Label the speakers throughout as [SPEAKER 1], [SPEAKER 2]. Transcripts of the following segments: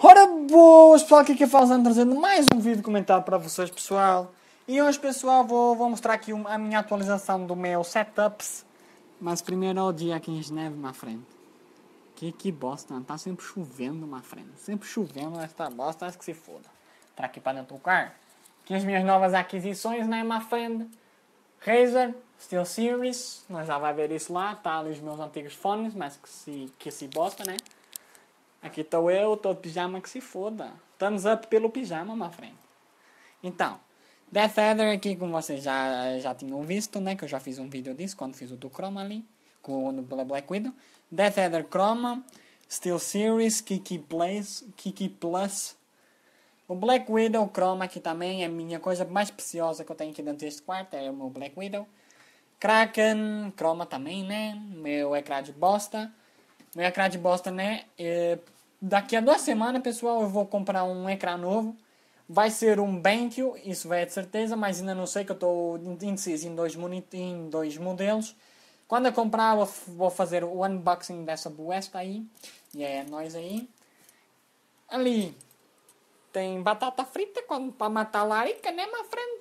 [SPEAKER 1] Ora boas pessoal, aqui é a trazendo mais um vídeo comentado para vocês pessoal E hoje pessoal vou, vou mostrar aqui uma, a minha atualização do meu setups Mas primeiro é o dia aqui em Geneve, minha frente Que que bosta, mano. tá sempre chovendo, minha frente Sempre chovendo esta tá bosta, acho que se foda Tá aqui para dentro do carro Aqui as minhas novas aquisições, né, minha frente Razer, SteelSeries, nós já vai ver isso lá Tá ali os meus antigos fones, mas que se, que se bosta, né Aqui estou eu, estou de pijama que se foda. Thumbs up pelo pijama, my friend. Então, Death feather aqui, como vocês já, já tinham visto, né? Que eu já fiz um vídeo disso, quando fiz o do Chroma ali. Com o Black Widow. Death feather Chroma, Steel Series, Kiki Plus, Kiki Plus. O Black Widow Chroma aqui também é a minha coisa mais preciosa que eu tenho aqui dentro deste quarto. É o meu Black Widow. Kraken, Chroma também, né? Meu ecrã de bosta um ecrã de bosta, né? É, daqui a duas semanas, pessoal, eu vou comprar um ecrã novo. Vai ser um BenQ, isso vai de certeza, mas ainda não sei que eu estou indeciso em dois, em dois modelos. Quando eu comprar, eu vou fazer o unboxing dessa boesta aí. E é nós aí. Ali tem batata frita para matar a larica, né, minha friend?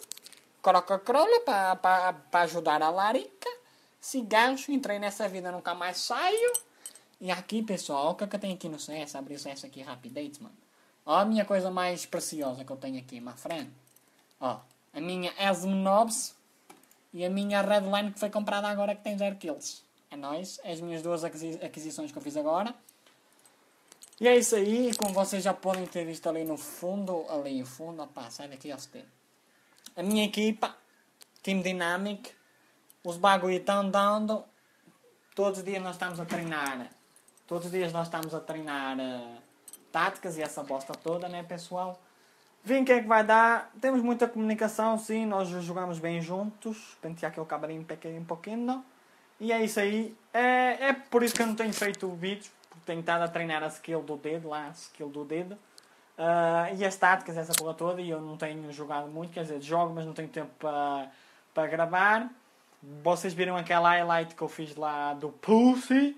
[SPEAKER 1] Croca-crola para ajudar a larica. gancho, entrei nessa vida, nunca mais saio. E aqui, pessoal, o que, é que eu tenho aqui no CS? Abrir o CS aqui rapidamente, mano. Ó a minha coisa mais preciosa que eu tenho aqui, my friend. Ó, a minha Asm Nobs e a minha Redline que foi comprada agora que tem 0 kills. É nóis, é as minhas duas aquisi aquisições que eu fiz agora. E é isso aí, como vocês já podem ter visto ali no fundo, ali no fundo, opá, sai daqui, ó, A minha equipa, Team Dynamic, os bagulho estão dando, todos os dias nós estamos a treinar Todos os dias nós estamos a treinar uh, táticas e essa bosta toda, né, pessoal? Vim, que é que vai dar? Temos muita comunicação, sim, nós jogamos bem juntos. Pentear aquele cabelinho pequeno, um pouquinho. E é isso aí. É, é por isso que eu não tenho feito vídeos, porque tenho estado a treinar a skill do dedo, lá, a skill do dedo. Uh, e as táticas, essa porra toda, e eu não tenho jogado muito, quer dizer, jogo, mas não tenho tempo para, para gravar. Vocês viram aquela highlight que eu fiz lá do Pussy,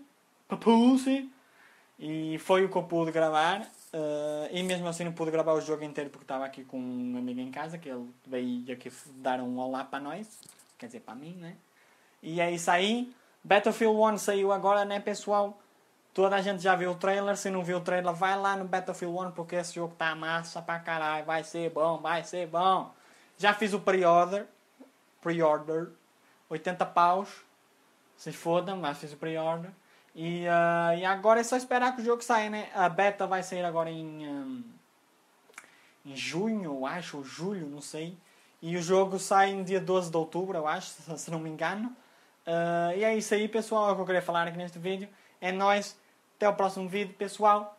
[SPEAKER 1] Papuzi. E foi o que eu pude gravar. Uh, e mesmo assim não pude gravar o jogo inteiro porque estava aqui com um amigo em casa que ele veio aqui dar um olá para nós. Quer dizer, para mim, né? E é isso aí. Battlefield 1 saiu agora, né, pessoal? Toda a gente já viu o trailer. Se não viu o trailer, vai lá no Battlefield 1 porque esse jogo está massa para caralho. Vai ser bom, vai ser bom. Já fiz o pre-order. Pre-order. 80 paus. Se foda, mas fiz o pre-order. E, uh, e agora é só esperar que o jogo saia, né? A beta vai sair agora em, um, ah, em junho, eu acho, ou julho, não sei. E o jogo sai no dia 12 de outubro, eu acho, se não me engano. Uh, e é isso aí, pessoal. É o que eu queria falar aqui neste vídeo. É nóis. Até o próximo vídeo, pessoal.